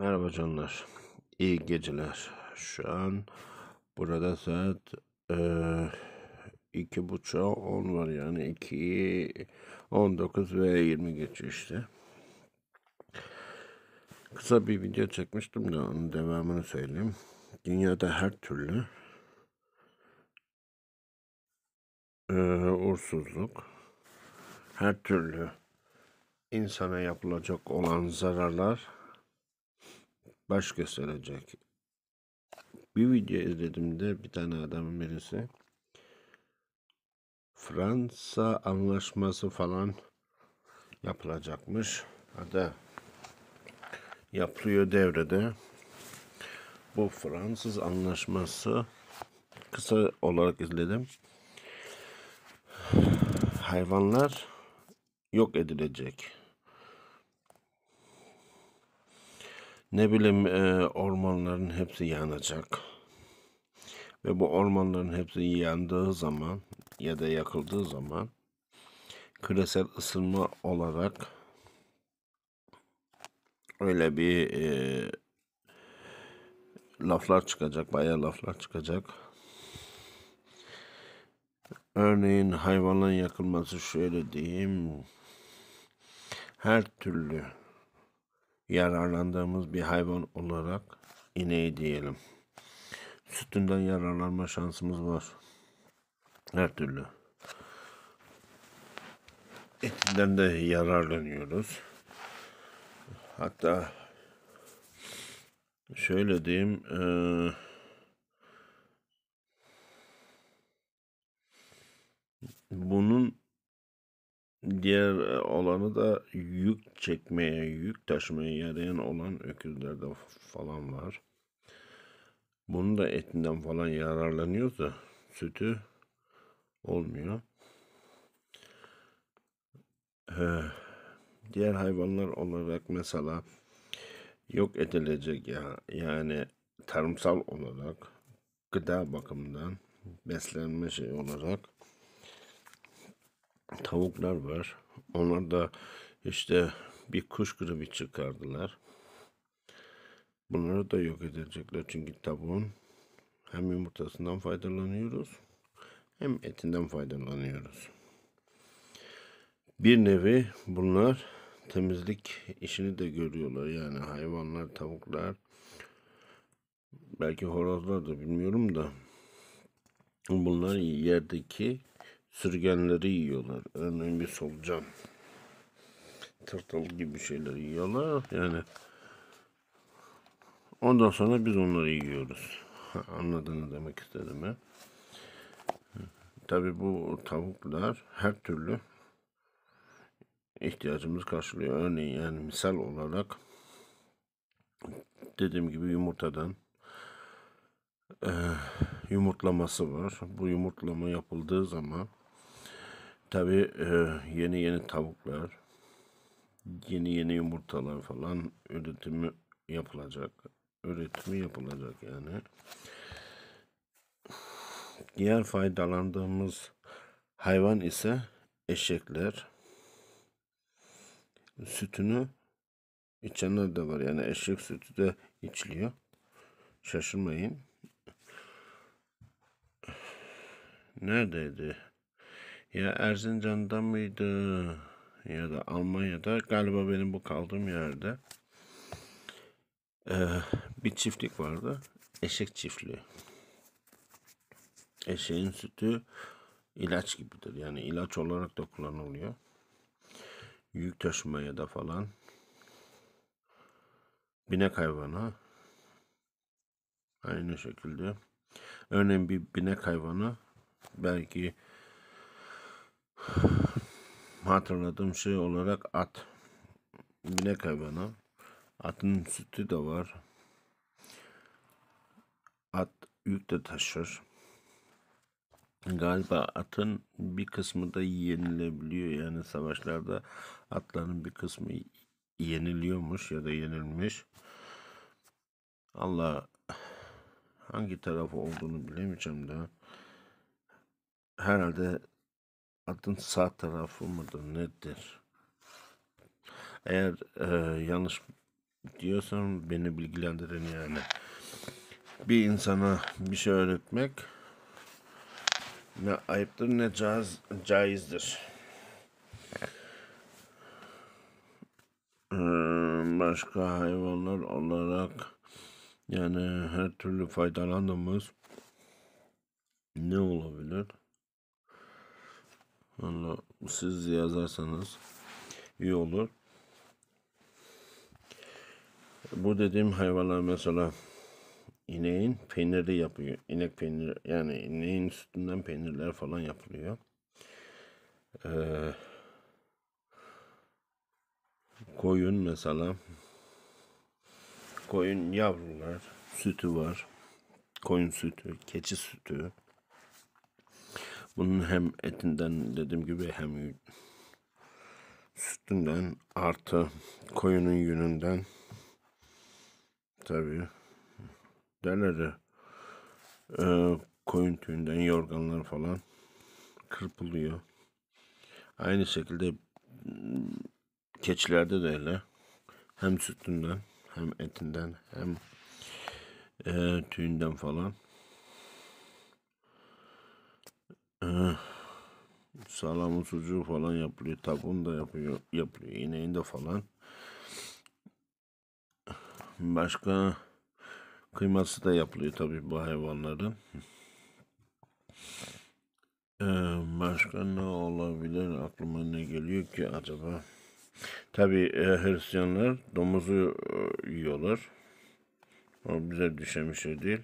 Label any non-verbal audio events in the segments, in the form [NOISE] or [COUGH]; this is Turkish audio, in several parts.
Merhaba canlar. İyi geceler. Şu an burada saat e, iki buçuk on var yani iki on dokuz ve yirmi geçiyor işte. Kısa bir video çekmiştim de onun devamını söyleyeyim. Dünyada her türlü e, uğursuzluk, her türlü insana yapılacak olan zararlar baş gösterecek. Bir video izledim de bir tane adamın birisi Fransa anlaşması falan yapılacakmış. Hatta yapılıyor devrede. Bu Fransız anlaşması kısa olarak izledim. Hayvanlar yok edilecek. Ne bileyim e, ormanların hepsi yanacak. Ve bu ormanların hepsi yandığı zaman ya da yakıldığı zaman küresel ısınma olarak öyle bir e, laflar çıkacak, bayağı laflar çıkacak. Örneğin hayvanın yakılması şöyle diyeyim. Her türlü yararlandığımız bir hayvan olarak ineği diyelim. Sütünden yararlanma şansımız var. Her türlü. Etinden de yararlanıyoruz. Hatta şöyle diyeyim e, bunun diğer olanı e, da yük çekmeye, yük taşımaya yarayan olan öküzlerde falan var. Bunun da etinden falan yararlanıyoruz da sütü olmuyor. diğer hayvanlar olarak mesela yok edilecek ya yani tarımsal olarak gıda bakımından beslenme şey olarak tavuklar var. Onlar da işte bir kuş gribi çıkardılar. Bunları da yok edecekler çünkü tavuğun hem yumurtasından faydalanıyoruz hem etinden faydalanıyoruz. Bir nevi bunlar temizlik işini de görüyorlar. Yani hayvanlar, tavuklar, belki horozlar da bilmiyorum da bunlar yerdeki sürgenleri yiyorlar. Örneğin bir solucan. Tırtıl gibi şeyler yiyorlar. Yani ondan sonra biz onları yiyoruz. Anladığını demek istedim ben. Tabi bu tavuklar her türlü ihtiyacımız karşılıyor. Örneğin yani misal olarak dediğim gibi yumurtadan e, yumurtlaması var. Bu yumurtlama yapıldığı zaman Tabii eh, yeni yeni tavuklar, yeni yeni yumurtalar falan üretimi yapılacak. Üretimi yapılacak yani. Diğer faydalandığımız hayvan ise eşekler. Sütünü içenler de var. Yani eşek sütü de içiliyor. Şaşırmayın. Neredeydi? ya Erzincan'da mıydı ya da Almanya'da galiba benim bu kaldığım yerde ee, bir çiftlik vardı. Eşek çiftliği. Eşeğin sütü ilaç gibidir. Yani ilaç olarak da kullanılıyor. Yük taşımaya da falan. Binek hayvanı. Aynı şekilde. Örneğin bir binek hayvanı belki hatırladığım şey olarak at. Binek hayvanı. Atın sütü de var. At yük de taşır. Galiba atın bir kısmı da yenilebiliyor. Yani savaşlarda atların bir kısmı yeniliyormuş ya da yenilmiş. Allah hangi tarafı olduğunu bilemeyeceğim de herhalde adın sağ tarafı mıdır nedir? Eğer e, yanlış diyorsam beni bilgilendirin yani. Bir insana bir şey öğretmek ne ayıptır ne caiz, caizdir. E, başka hayvanlar olarak yani her türlü faydalandığımız ne olabilir? Onu siz yazarsanız iyi olur. Bu dediğim hayvanlar mesela ineğin peyniri yapıyor. İnek peynir yani ineğin sütünden peynirler falan yapılıyor. Ee, koyun mesela koyun yavrular sütü var. Koyun sütü, keçi sütü. Bunun hem etinden dediğim gibi hem sütünden artı koyunun yününden tabi derler e, koyun tüyünden yorganlar falan kırpılıyor. Aynı şekilde hmm, keçilerde de öyle. Hem sütünden hem etinden hem e, tüyünden falan Ee, eh, salamın sucuğu falan yapılıyor. tabun da yapıyor, yapılıyor. İneğin de falan. Başka kıyması da yapılıyor tabii bu hayvanların. Ee, başka ne olabilir? Aklıma ne geliyor ki acaba? Tabii e, Hristiyanlar domuzu e, yiyorlar. O bize düşen bir şey değil.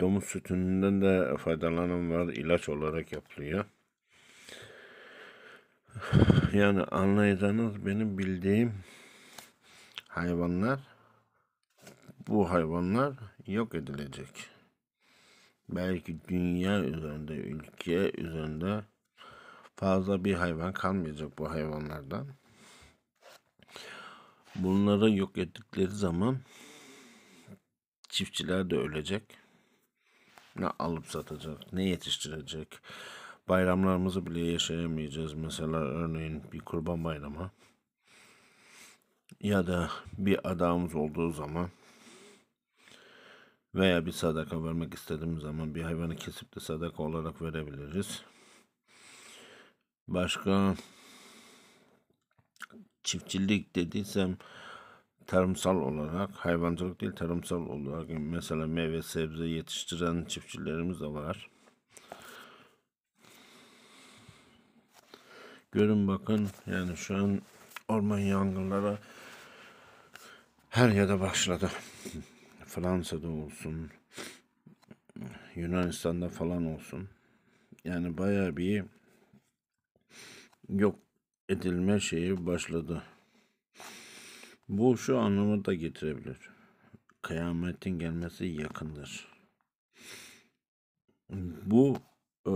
Domuz sütünden de faydalanan var. ilaç olarak yapılıyor. [SIGHS] Yani anlayacağınız benim bildiğim hayvanlar bu hayvanlar yok edilecek. Belki dünya üzerinde, ülke üzerinde fazla bir hayvan kalmayacak bu hayvanlardan. Bunları yok ettikleri zaman çiftçiler de ölecek ne alıp satacak, ne yetiştirecek. Bayramlarımızı bile yaşayamayacağız. Mesela örneğin bir kurban bayramı ya da bir adağımız olduğu zaman veya bir sadaka vermek istediğimiz zaman bir hayvanı kesip de sadaka olarak verebiliriz. Başka çiftçilik dediysem tarımsal olarak, hayvancılık değil tarımsal olarak mesela meyve sebze yetiştiren çiftçilerimiz de var. Görün bakın yani şu an orman yangınları her yerde başladı. Fransa'da olsun, Yunanistan'da falan olsun. Yani baya bir yok edilme şeyi başladı. Bu şu anlamı da getirebilir. Kıyametin gelmesi yakındır. Bu e,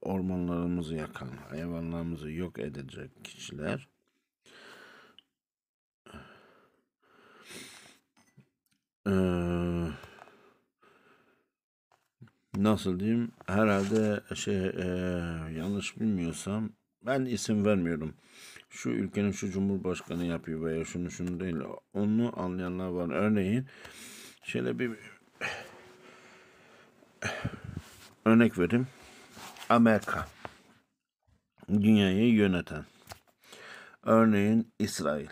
ormanlarımızı yakan, hayvanlarımızı yok edecek kişiler e, nasıl diyeyim herhalde şey e, yanlış bilmiyorsam ben isim vermiyorum şu ülkenin şu cumhurbaşkanı yapıyor veya şunu şunu değil. Onu anlayanlar var. Örneğin şöyle bir örnek vereyim. Amerika dünyayı yöneten. Örneğin İsrail.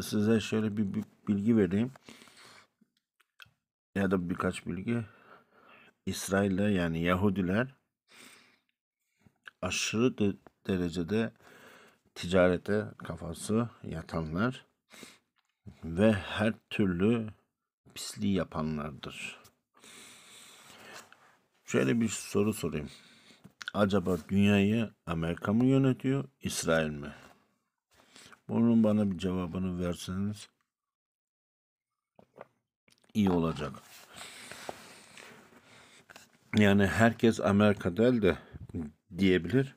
Size şöyle bir bilgi vereyim. Ya da birkaç bilgi. İsrail'de yani Yahudiler aşırı de, derecede ticarete kafası yatanlar ve her türlü pisliği yapanlardır. Şöyle bir soru sorayım. Acaba dünyayı Amerika mı yönetiyor, İsrail mi? Bunun bana bir cevabını verseniz iyi olacak. Yani herkes Amerika değil de diyebilir.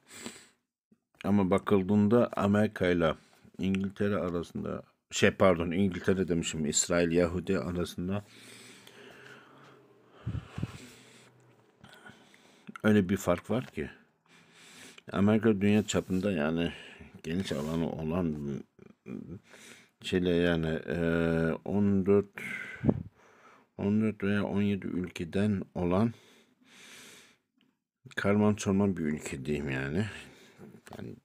Ama bakıldığında Amerika ile İngiltere arasında şey pardon İngiltere demişim İsrail Yahudi arasında öyle bir fark var ki Amerika dünya çapında yani geniş alanı olan Çile yani 14 14 veya 17 ülkeden olan karman çorman bir ülkedeyim yani. yani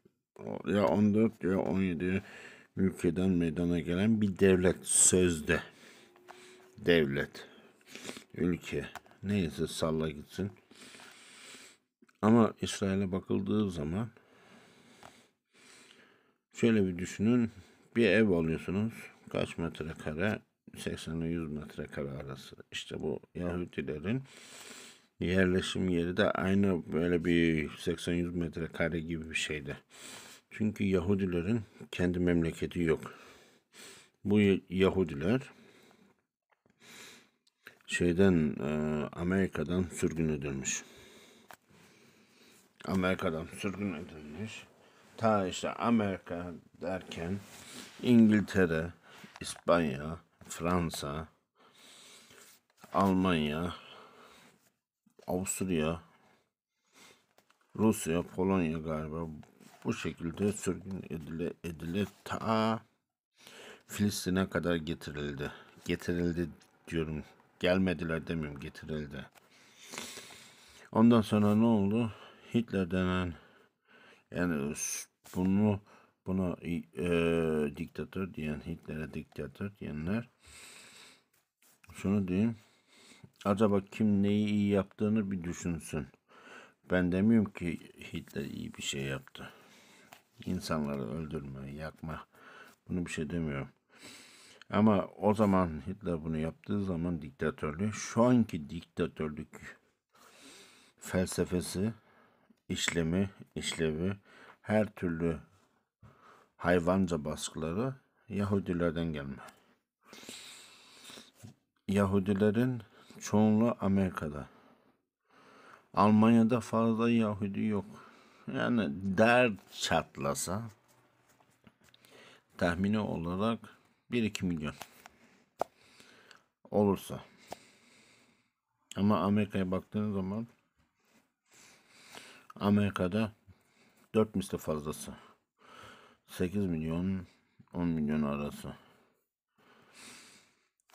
ya 14 ya 17 ülkeden meydana gelen bir devlet sözde. Devlet, ülke neyse salla gitsin. Ama İsrail'e bakıldığı zaman şöyle bir düşünün. Bir ev alıyorsunuz. Kaç metrekare? 80 ile 100 metrekare arası. İşte bu Yahudilerin yerleşim yeri de aynı böyle bir 80-100 metrekare gibi bir şeydi. Çünkü Yahudilerin kendi memleketi yok. Bu Yahudiler şeyden e, Amerika'dan sürgün edilmiş. Amerika'dan sürgün edilmiş. Ta işte Amerika derken İngiltere, İspanya, Fransa, Almanya, Avusturya, Rusya, Polonya galiba bu şekilde sürgün edile edile ta Filistin'e kadar getirildi. Getirildi diyorum. Gelmediler demiyorum getirildi. Ondan sonra ne oldu? Hitler denen yani bunu buna e, diktatör diyen Hitler'e diktatör diyenler şunu diyeyim acaba kim neyi iyi yaptığını bir düşünsün. Ben demiyorum ki Hitler iyi bir şey yaptı. İnsanları öldürme, yakma. Bunu bir şey demiyorum. Ama o zaman Hitler bunu yaptığı zaman diktatörlüğü, şu anki diktatörlük felsefesi, işlemi, işlevi, her türlü hayvanca baskıları Yahudilerden gelme. Yahudilerin çoğunluğu Amerika'da. Almanya'da fazla Yahudi yok. Yani der çatlasa tahmini olarak 1-2 milyon olursa. Ama Amerika'ya baktığınız zaman Amerika'da 4 misli fazlası. 8 milyon 10 milyon arası.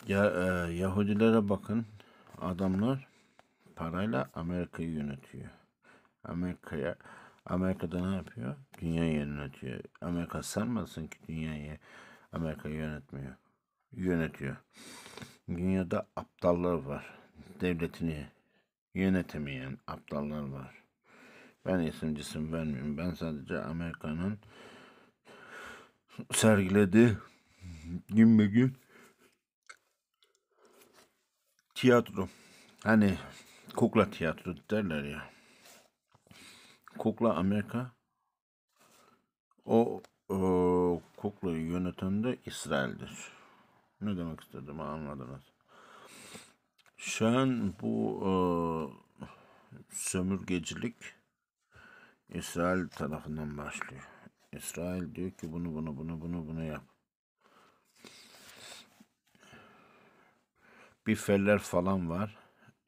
Ya e, Yahudilere bakın adamlar parayla Amerika'yı yönetiyor. Amerika'ya Amerika'da ne yapıyor? Dünyayı yönetiyor. Amerika sanmasın ki dünyayı Amerika yönetmiyor. Yönetiyor. Dünyada aptallar var. Devletini yönetemeyen aptallar var. Ben isim cisim vermiyorum. Ben sadece Amerika'nın sergilediği gün be gün tiyatro. Hani kukla tiyatro derler ya. Kukla Amerika. O, o kukla yöneten de İsrail'dir. Ne demek istedim anladınız. Şu an bu e, sömürgecilik İsrail tarafından başlıyor. İsrail diyor ki bunu bunu bunu bunu bunu yap. bir feller falan var.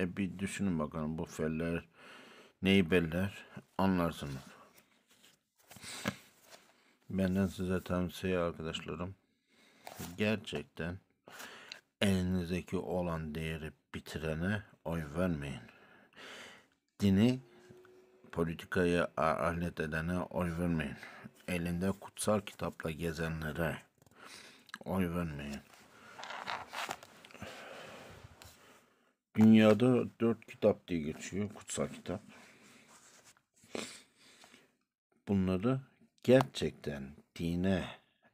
E bir düşünün bakalım bu feller neyi beller anlarsınız. Benden size tavsiye arkadaşlarım. Gerçekten elinizdeki olan değeri bitirene oy vermeyin. Dini politikayı alet edene oy vermeyin. Elinde kutsal kitapla gezenlere oy vermeyin. Dünyada dört kitap diye geçiyor. Kutsal kitap. Bunları gerçekten dine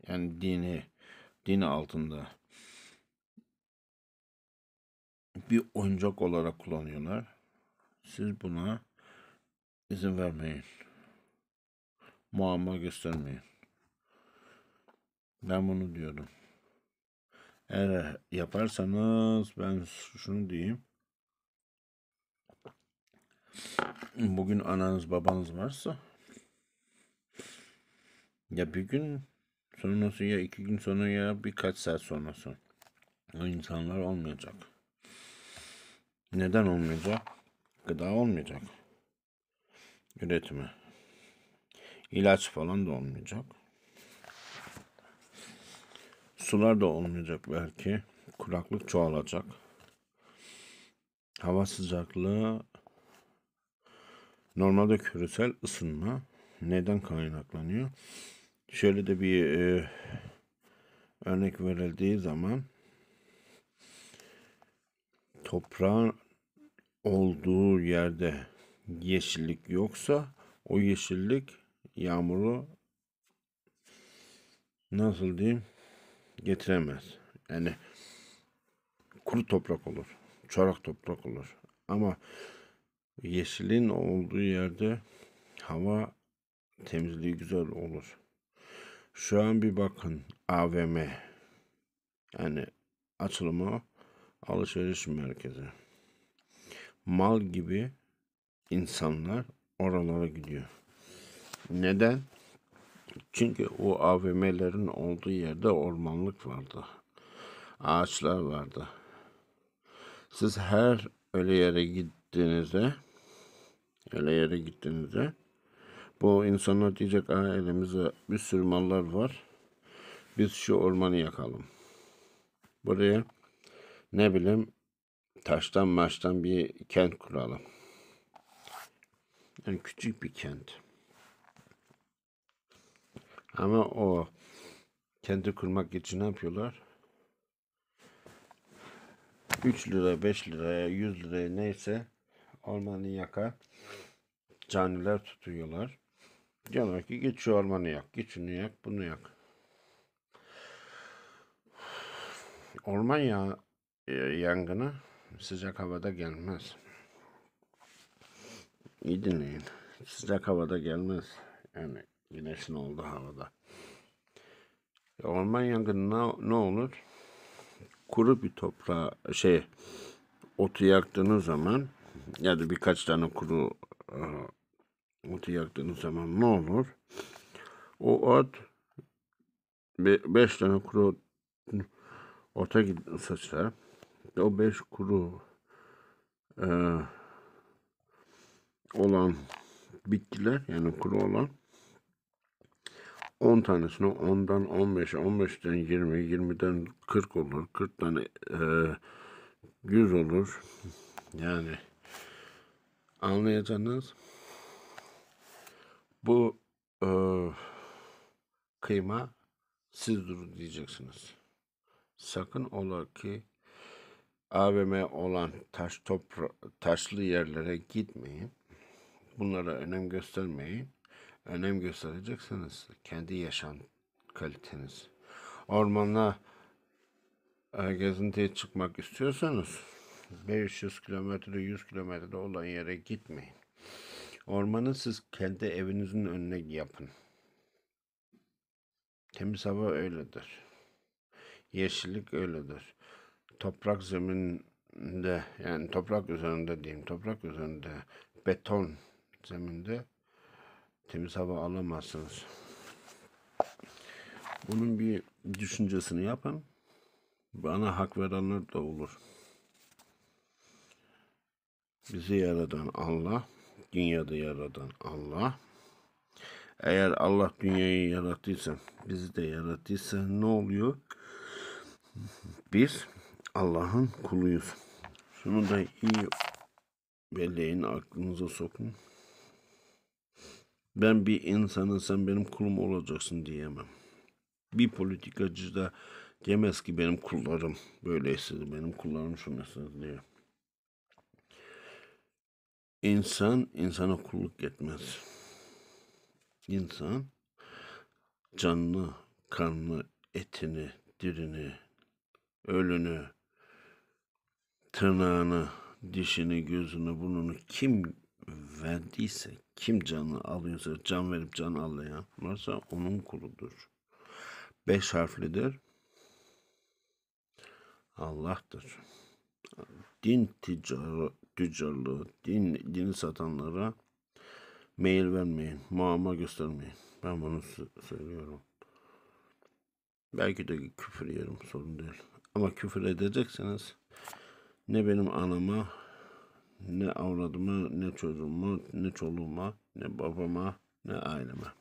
yani dini dini altında bir oyuncak olarak kullanıyorlar. Siz buna izin vermeyin. Muamma göstermeyin. Ben bunu diyorum. Eğer yaparsanız ben şunu diyeyim. Bugün ananız babanız varsa ya bir gün sonrası ya iki gün sonra ya birkaç saat sonrası o insanlar olmayacak. Neden olmayacak? Gıda olmayacak. Üretimi. İlaç falan da olmayacak. Sular da olmayacak belki. Kuraklık çoğalacak. Hava sıcaklığı Normalde küresel ısınma neden kaynaklanıyor? Şöyle de bir e, örnek verildiği zaman toprağın olduğu yerde yeşillik yoksa o yeşillik yağmuru nasıl diyeyim getiremez. Yani kuru toprak olur. Çorak toprak olur. Ama yeşilin olduğu yerde hava temizliği güzel olur. Şu an bir bakın AVM yani açılımı alışveriş merkezi. Mal gibi insanlar oralara gidiyor. Neden? Çünkü o AVM'lerin olduğu yerde ormanlık vardı. Ağaçlar vardı. Siz her öyle yere gittiğinizde Öyle yere gittiğinizde. Bu insanlar diyecek Aa, elimizde bir sürü mallar var. Biz şu ormanı yakalım. Buraya ne bileyim taştan maçtan bir kent kuralım. Yani küçük bir kent. Ama o kenti kurmak için ne yapıyorlar? 3 lira, 5 liraya, 100 liraya neyse ormanı yakar caniler tutuyorlar. Diyorlar ki git şu ormanı yak, git şunu yak, bunu yak. Orman ya e, yangını sıcak havada gelmez. İyi dinleyin. Sıcak havada gelmez. Yani güneşin oldu havada. E, orman yangını ne, ne olur? Kuru bir toprağa şey otu yaktığınız zaman ya da birkaç tane kuru Otu yaktığınız zaman ne olur? O ot 5 tane kuru ota saçsa o 5 kuru e, olan bitkiler yani kuru olan 10 tanesine 10'dan 15, 15'ten 20, 20'den 40 olur. 40 tane e, 100 olur. Yani anlayacağınız bu e, kıyma siz durun diyeceksiniz. Sakın ola ki AVM olan taş topra taşlı yerlere gitmeyin. Bunlara önem göstermeyin. Önem göstereceksiniz kendi yaşam kaliteniz. Ormana e, gezintiye çıkmak istiyorsanız 500 kilometre 100 kilometre olan yere gitmeyin. Ormanı siz kendi evinizin önüne yapın. Temiz hava öyledir. Yeşillik öyledir. Toprak zeminde yani toprak üzerinde diyeyim toprak üzerinde beton zeminde temiz hava alamazsınız. Bunun bir düşüncesini yapın. Bana hak verenler de olur. Bizi yaradan Allah dünyada yaradan Allah. Eğer Allah dünyayı yarattıysa, bizi de yarattıysa ne oluyor? Biz Allah'ın kuluyuz. Şunu da iyi belleyin, aklınıza sokun. Ben bir insanın sen benim kulum olacaksın diyemem. Bir politikacı da demez ki benim kullarım böyleyse benim kullarım şu diye. diyor. İnsan insana kulluk etmez. İnsan canlı, kanlı, etini, dirini, ölünü, tırnağını, dişini, gözünü, burnunu kim verdiyse, kim canlı alıyorsa, can verip can alayan varsa onun kuludur. Beş harflidir. Allah'tır. Din ticarı, tüccarlığı, din, dini satanlara mail vermeyin, muamma göstermeyin. Ben bunu söylüyorum. Belki de küfür yerim sorun değil. Ama küfür edecekseniz ne benim anama, ne avradıma, ne çocuğuma, ne çoluğuma, ne babama, ne aileme.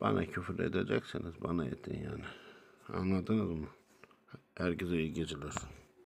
Bana küfür edecekseniz bana etin yani. Anladınız mı? Herkese iyi geceler.